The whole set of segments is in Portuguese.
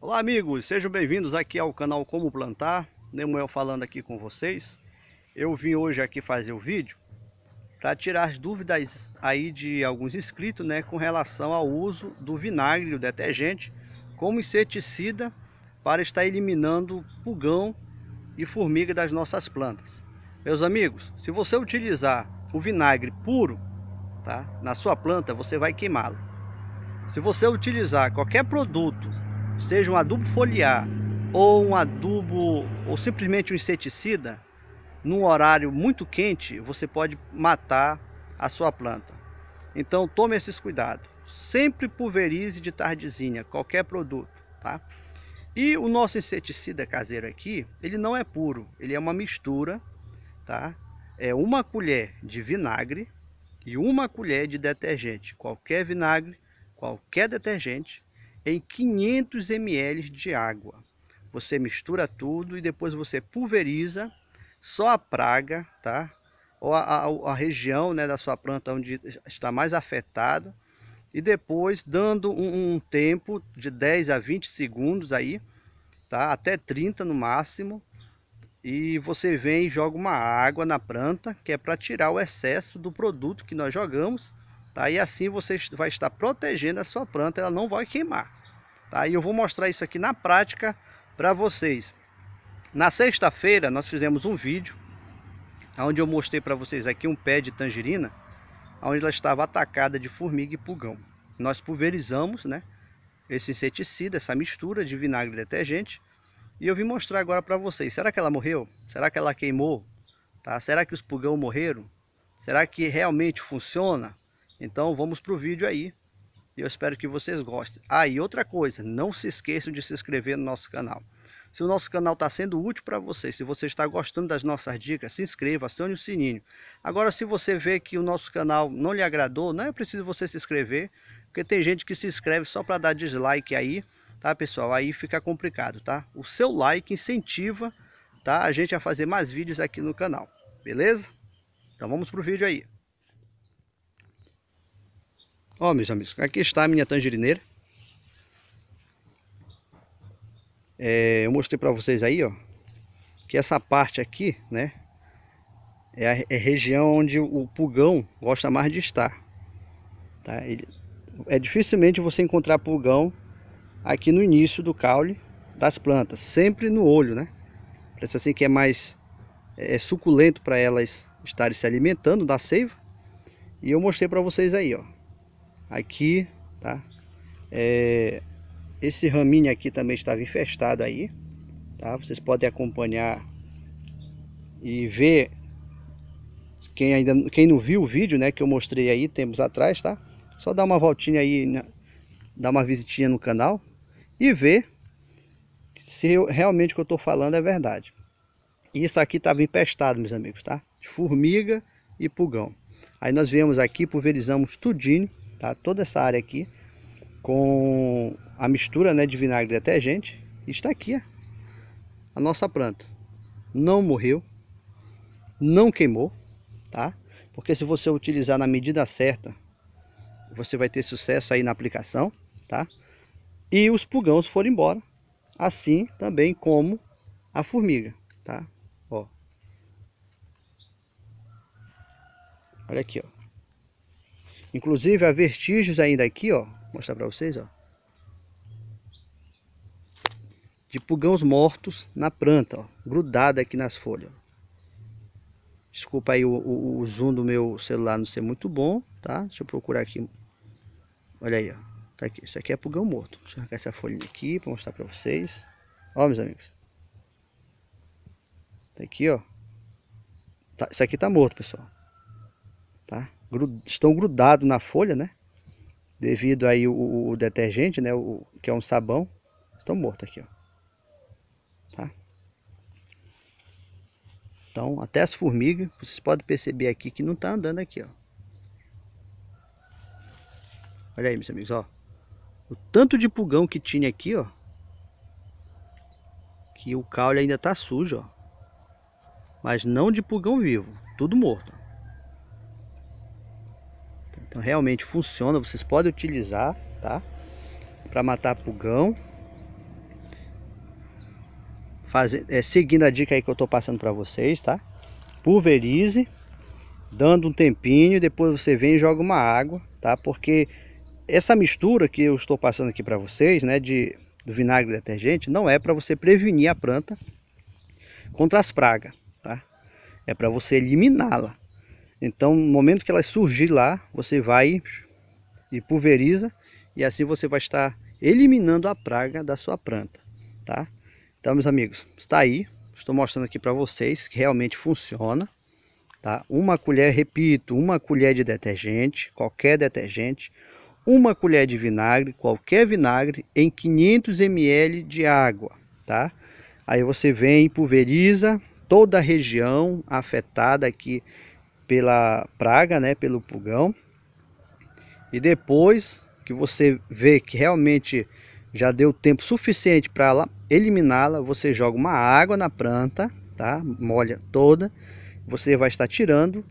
Olá amigos, sejam bem-vindos aqui ao canal Como Plantar Nemuel falando aqui com vocês Eu vim hoje aqui fazer o vídeo para tirar as dúvidas aí de alguns inscritos né, com relação ao uso do vinagre, o detergente como inseticida para estar eliminando pulgão e formiga das nossas plantas Meus amigos, se você utilizar o vinagre puro tá, na sua planta, você vai queimá-lo se você utilizar qualquer produto seja um adubo foliar ou um adubo ou simplesmente um inseticida, num horário muito quente, você pode matar a sua planta. Então tome esses cuidados. Sempre pulverize de tardezinha qualquer produto, tá? E o nosso inseticida caseiro aqui, ele não é puro, ele é uma mistura, tá? É uma colher de vinagre e uma colher de detergente, qualquer vinagre, qualquer detergente, em 500 ml de água. Você mistura tudo e depois você pulveriza só a praga, tá? Ou a, a, a região né, da sua planta onde está mais afetada. E depois, dando um, um tempo de 10 a 20 segundos aí, tá? Até 30 no máximo. E você vem e joga uma água na planta, que é para tirar o excesso do produto que nós jogamos Tá? E assim você vai estar protegendo a sua planta, ela não vai queimar. Tá? E eu vou mostrar isso aqui na prática para vocês. Na sexta-feira nós fizemos um vídeo onde eu mostrei para vocês aqui um pé de tangerina onde ela estava atacada de formiga e pulgão. Nós pulverizamos né, esse inseticida, essa mistura de vinagre e detergente e eu vim mostrar agora para vocês. Será que ela morreu? Será que ela queimou? Tá? Será que os pulgão morreram? Será que realmente funciona? Então vamos para o vídeo aí. Eu espero que vocês gostem. Ah, e outra coisa, não se esqueçam de se inscrever no nosso canal. Se o nosso canal está sendo útil para vocês, se você está gostando das nossas dicas, se inscreva, acione o sininho. Agora, se você vê que o nosso canal não lhe agradou, não é preciso você se inscrever, porque tem gente que se inscreve só para dar dislike aí, tá pessoal? Aí fica complicado, tá? O seu like incentiva tá? a gente a fazer mais vídeos aqui no canal, beleza? Então vamos para o vídeo aí. Ó, meus amigos, aqui está a minha tangerineira. É, eu mostrei para vocês aí, ó, que essa parte aqui, né, é a, é região onde o pulgão gosta mais de estar. Tá? Ele, é dificilmente você encontrar pulgão aqui no início do caule das plantas, sempre no olho, né? Parece assim que é mais é, é suculento para elas estarem se alimentando da seiva. E eu mostrei para vocês aí, ó aqui, tá? É, esse raminho aqui também estava infestado aí, tá? Vocês podem acompanhar e ver quem ainda quem não viu o vídeo, né, que eu mostrei aí tempos atrás, tá? Só dá uma voltinha aí, né? dá uma visitinha no canal e ver se eu, realmente o que eu estou falando é verdade. Isso aqui estava empestado, meus amigos, tá? De formiga e pulgão. Aí nós viemos aqui, pulverizamos tudinho tá? Toda essa área aqui com a mistura né, de vinagre e detergente. Está aqui ó, a nossa planta. Não morreu, não queimou, tá? Porque se você utilizar na medida certa, você vai ter sucesso aí na aplicação, tá? E os pulgões foram embora, assim também como a formiga, tá? Ó. Olha aqui, ó. Inclusive há vestígios ainda aqui, ó. Vou mostrar para vocês, ó. De pulgões mortos na planta, ó. Grudada aqui nas folhas. Desculpa aí o, o, o zoom do meu celular não ser muito bom, tá? Deixa eu procurar aqui. Olha aí, ó. Tá aqui. Isso aqui é pulgão morto. Deixa eu arrancar essa folhinha aqui para mostrar para vocês. Ó, meus amigos. Tá aqui, ó. Tá, isso aqui tá morto, pessoal. Tá? estão grudados na folha, né? Devido aí o, o detergente, né? O, que é um sabão. Estão mortos aqui, ó. Tá? Então, até as formigas, vocês podem perceber aqui que não tá andando aqui, ó. Olha aí, meus amigos, ó. O tanto de pulgão que tinha aqui, ó. Que o caule ainda tá sujo, ó. Mas não de pulgão vivo, tudo morto. Então realmente funciona, vocês podem utilizar, tá? Para matar pulgão. Fazer, é, seguindo a dica aí que eu estou passando para vocês, tá? Pulverize, dando um tempinho, depois você vem e joga uma água, tá? Porque essa mistura que eu estou passando aqui para vocês, né, de do vinagre detergente, não é para você prevenir a planta contra as pragas, tá? É para você eliminá-la, então, no momento que ela surgir lá, você vai e pulveriza e assim você vai estar eliminando a praga da sua planta, tá? Então, meus amigos, está aí. Estou mostrando aqui para vocês que realmente funciona, tá? Uma colher, repito, uma colher de detergente, qualquer detergente, uma colher de vinagre, qualquer vinagre, em 500 ml de água, tá? Aí você vem e pulveriza toda a região afetada aqui pela praga, né, pelo pulgão. E depois que você vê que realmente já deu tempo suficiente para eliminá-la, você joga uma água na planta, tá? Molha toda. Você vai estar tirando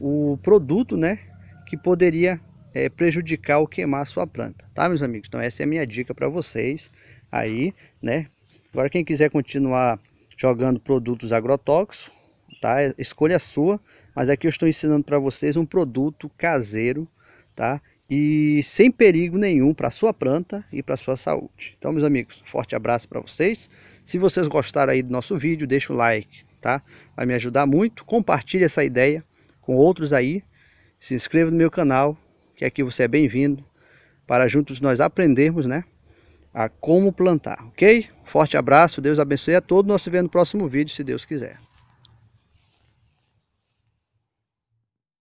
o produto, né, que poderia é, prejudicar ou queimar a sua planta, tá, meus amigos? Então essa é a minha dica para vocês aí, né? Agora quem quiser continuar jogando produtos agrotóxicos, tá? Escolha sua, mas aqui eu estou ensinando para vocês um produto caseiro, tá? E sem perigo nenhum para sua planta e para sua saúde. Então, meus amigos, forte abraço para vocês. Se vocês gostaram aí do nosso vídeo, deixa o like, tá? Vai me ajudar muito. Compartilhe essa ideia com outros aí. Se inscreva no meu canal, que aqui você é bem-vindo para juntos nós aprendermos, né? A como plantar, ok? Forte abraço, Deus abençoe a todos. Nós se vemos no próximo vídeo, se Deus quiser.